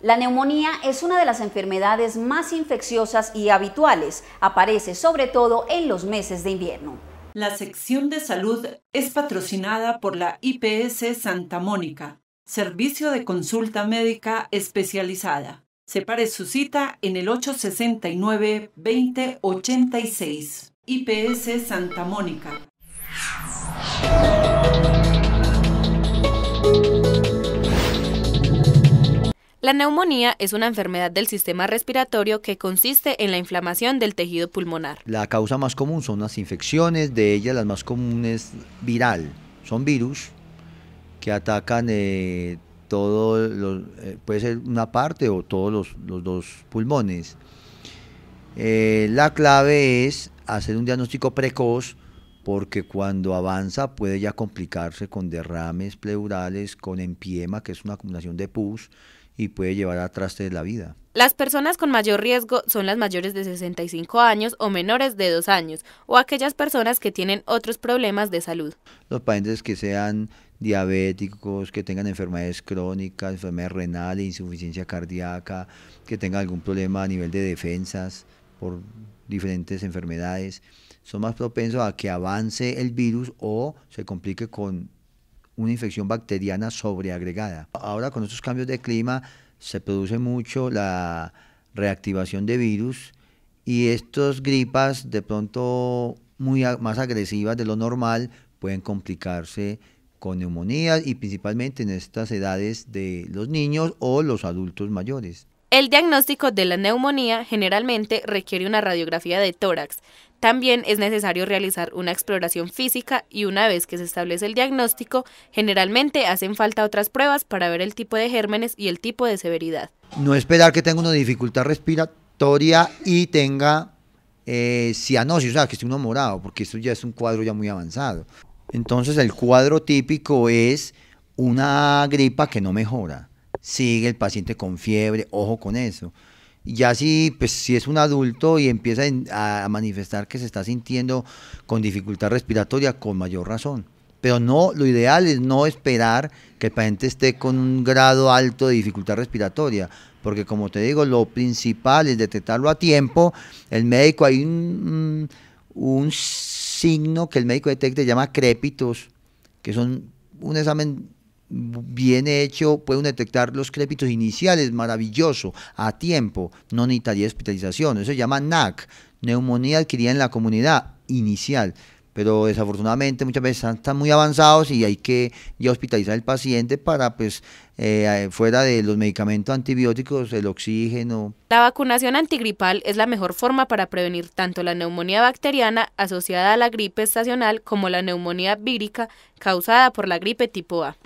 La neumonía es una de las enfermedades más infecciosas y habituales. Aparece sobre todo en los meses de invierno. La sección de salud es patrocinada por la IPS Santa Mónica, servicio de consulta médica especializada. Separe su cita en el 869-2086. IPS Santa Mónica, La neumonía es una enfermedad del sistema respiratorio que consiste en la inflamación del tejido pulmonar. La causa más común son las infecciones, de ellas las más comunes viral, son virus que atacan eh, todo los, eh, puede ser una parte o todos los, dos pulmones. Eh, la clave es hacer un diagnóstico precoz porque cuando avanza puede ya complicarse con derrames pleurales, con empiema, que es una acumulación de pus, y puede llevar a traste la vida. Las personas con mayor riesgo son las mayores de 65 años o menores de 2 años, o aquellas personas que tienen otros problemas de salud. Los pacientes que sean diabéticos, que tengan enfermedades crónicas, enfermedades renales, insuficiencia cardíaca, que tengan algún problema a nivel de defensas por diferentes enfermedades, son más propensos a que avance el virus o se complique con una infección bacteriana sobreagregada. Ahora con estos cambios de clima se produce mucho la reactivación de virus y estas gripas de pronto muy más agresivas de lo normal pueden complicarse con neumonías y principalmente en estas edades de los niños o los adultos mayores. El diagnóstico de la neumonía generalmente requiere una radiografía de tórax, también es necesario realizar una exploración física y una vez que se establece el diagnóstico, generalmente hacen falta otras pruebas para ver el tipo de gérmenes y el tipo de severidad. No esperar que tenga una dificultad respiratoria y tenga eh, cianosis, o sea, que esté uno morado, porque eso ya es un cuadro ya muy avanzado. Entonces el cuadro típico es una gripa que no mejora. Sigue el paciente con fiebre, ojo con eso. Ya si, pues, si es un adulto y empieza a manifestar que se está sintiendo con dificultad respiratoria, con mayor razón. Pero no, lo ideal es no esperar que el paciente esté con un grado alto de dificultad respiratoria, porque como te digo, lo principal es detectarlo a tiempo. El médico, hay un, mm, signo que el médico detecta, se llama crépitos, que son un examen bien hecho, pueden detectar los crépitos iniciales, maravilloso, a tiempo, no necesitaría hospitalización. Eso se llama NAC, neumonía adquirida en la comunidad inicial. Pero desafortunadamente muchas veces están, muy avanzados y hay que ya hospitalizar al paciente para, pues, eh, eh, fuera de los medicamentos antibióticos, el oxígeno. La vacunación antigripal es la mejor forma para prevenir tanto la neumonía bacteriana asociada a la gripe estacional como la neumonía vírica causada por la gripe tipo A.